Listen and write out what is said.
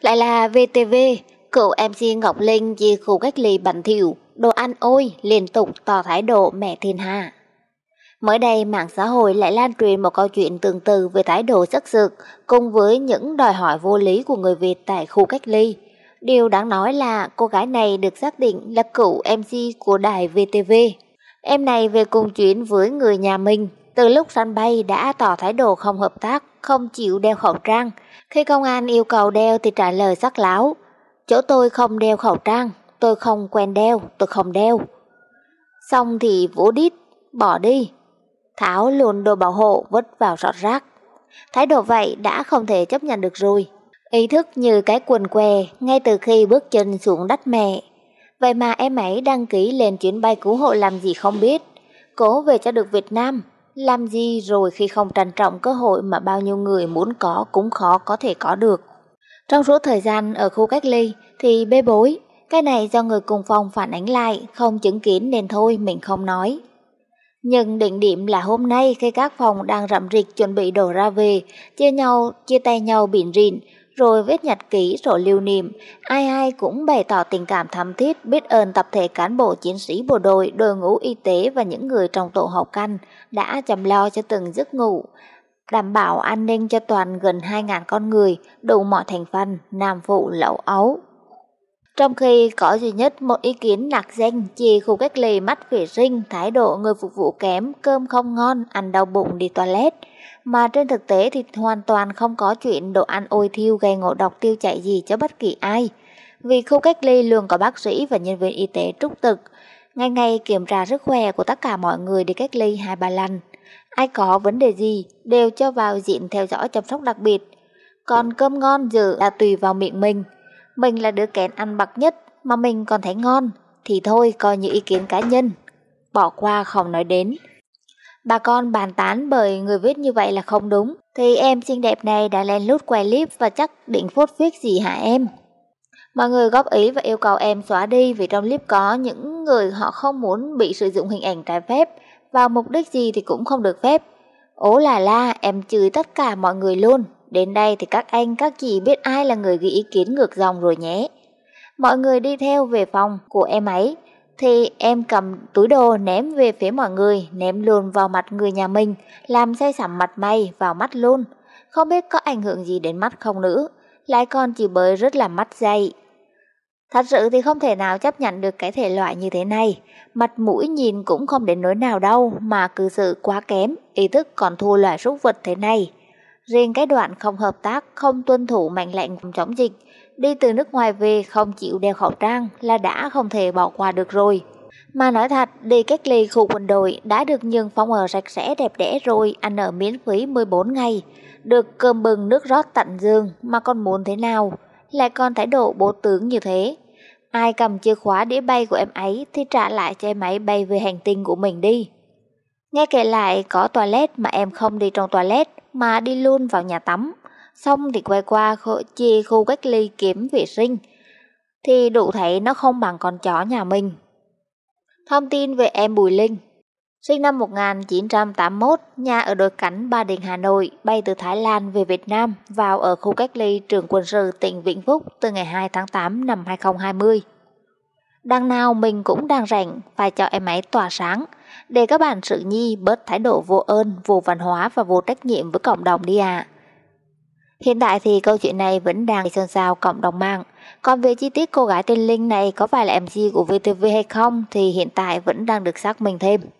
Lại là VTV, cựu MC Ngọc Linh vì khu cách ly bệnh thiểu đồ ăn ôi liên tục tỏ thái độ mẹ thiên hạ. Mới đây mạng xã hội lại lan truyền một câu chuyện tương tự về thái độ sắc sực cùng với những đòi hỏi vô lý của người Việt tại khu cách ly. Điều đáng nói là cô gái này được xác định là cựu MC của đài VTV. Em này về cùng chuyến với người nhà mình, từ lúc sân bay đã tỏ thái độ không hợp tác không chịu đeo khẩu trang. Khi công an yêu cầu đeo thì trả lời sắc láo, chỗ tôi không đeo khẩu trang, tôi không quen đeo, tôi không đeo. Xong thì vỗ đít, bỏ đi. Tháo luôn đồ bảo hộ vứt vào rọt rác. Thái độ vậy đã không thể chấp nhận được rồi. Ý thức như cái quần què ngay từ khi bước chân xuống đất mẹ. Vậy mà em ấy đăng ký lên chuyến bay cứu hộ làm gì không biết. Cố về cho được Việt Nam làm gì rồi khi không trân trọng cơ hội mà bao nhiêu người muốn có cũng khó có thể có được. Trong suốt thời gian ở khu cách ly thì bê bối, cái này do người cùng phòng phản ánh lại, không chứng kiến nên thôi mình không nói. Nhưng định điểm là hôm nay khi các phòng đang rậm rịch chuẩn bị đổ ra về, chia nhau, chia tay nhau bỉn rịn rồi viết nhật ký sổ lưu niệm, ai ai cũng bày tỏ tình cảm thắm thiết biết ơn tập thể cán bộ chiến sĩ bộ đội, đội ngũ y tế và những người trong tổ hậu căn đã chăm lo cho từng giấc ngủ, đảm bảo an ninh cho toàn gần 2.000 con người, đủ mọi thành phần, nam phụ lậu ấu. Trong khi có duy nhất một ý kiến lạc danh chỉ khu cách ly mắt vệ sinh thái độ người phục vụ kém, cơm không ngon, ăn đau bụng đi toilet. Mà trên thực tế thì hoàn toàn không có chuyện đồ ăn ôi thiêu gây ngộ độc tiêu chảy gì cho bất kỳ ai. Vì khu cách ly luôn có bác sĩ và nhân viên y tế trúc thực, ngày ngày kiểm tra sức khỏe của tất cả mọi người đi cách ly hai ba lần. Ai có vấn đề gì đều cho vào diện theo dõi chăm sóc đặc biệt. Còn cơm ngon dự là tùy vào miệng mình mình là đứa kén ăn bậc nhất mà mình còn thấy ngon, thì thôi coi như ý kiến cá nhân, bỏ qua không nói đến. Bà con bàn tán bởi người viết như vậy là không đúng, thì em xinh đẹp này đã lên lút quay clip và chắc định phốt viết gì hả em? Mọi người góp ý và yêu cầu em xóa đi vì trong clip có những người họ không muốn bị sử dụng hình ảnh trái phép, vào mục đích gì thì cũng không được phép. Ố là la, em chửi tất cả mọi người luôn. Đến đây thì các anh, các chị biết ai là người ghi ý kiến ngược dòng rồi nhé. Mọi người đi theo về phòng của em ấy, thì em cầm túi đồ ném về phía mọi người, ném luôn vào mặt người nhà mình, làm say sẩm mặt mày vào mắt luôn. Không biết có ảnh hưởng gì đến mắt không nữa, lại còn chỉ bới rất là mắt dày. Thật sự thì không thể nào chấp nhận được cái thể loại như thế này, mặt mũi nhìn cũng không đến nỗi nào đâu mà cư xử quá kém, ý thức còn thua loại súc vật thế này. Riêng cái đoạn không hợp tác, không tuân thủ mệnh lệnh phòng chống dịch, đi từ nước ngoài về không chịu đeo khẩu trang là đã không thể bỏ qua được rồi. Mà nói thật, đi cách ly khu quân đội đã được nhường phòng ở sạch sẽ đẹp đẽ rồi, ăn ở miễn phí 14 ngày, được cơm bừng nước rót tận giường mà còn muốn thế nào, lại còn thái độ bố tướng như thế. Ai cầm chìa khóa đĩa bay của em ấy thì trả lại cho em ấy bay về hành tinh của mình đi. Nghe kể lại có toilet mà em không đi trong toilet, mà đi luôn vào nhà tắm, xong thì quay qua chi khu cách ly kiểm vệ sinh, thì đủ thấy nó không bằng con chó nhà mình. Thông tin về em Bùi Linh Sinh năm 1981, nhà ở đội cánh Ba Đình Hà Nội, bay từ Thái Lan về Việt Nam, vào ở khu cách ly trường quân sự tỉnh Vĩnh Phúc từ ngày 2 tháng 8 năm 2020. Đằng nào mình cũng đang rảnh, phải cho em ấy tỏa sáng – để các bạn sự nhi bớt thái độ vô ơn, vô văn hóa và vô trách nhiệm với cộng đồng đi ạ. Hiện tại thì câu chuyện này vẫn đang xôn xao cộng đồng mạng. Còn về chi tiết cô gái tên Linh này có phải là MC của VTV hay không thì hiện tại vẫn đang được xác minh thêm.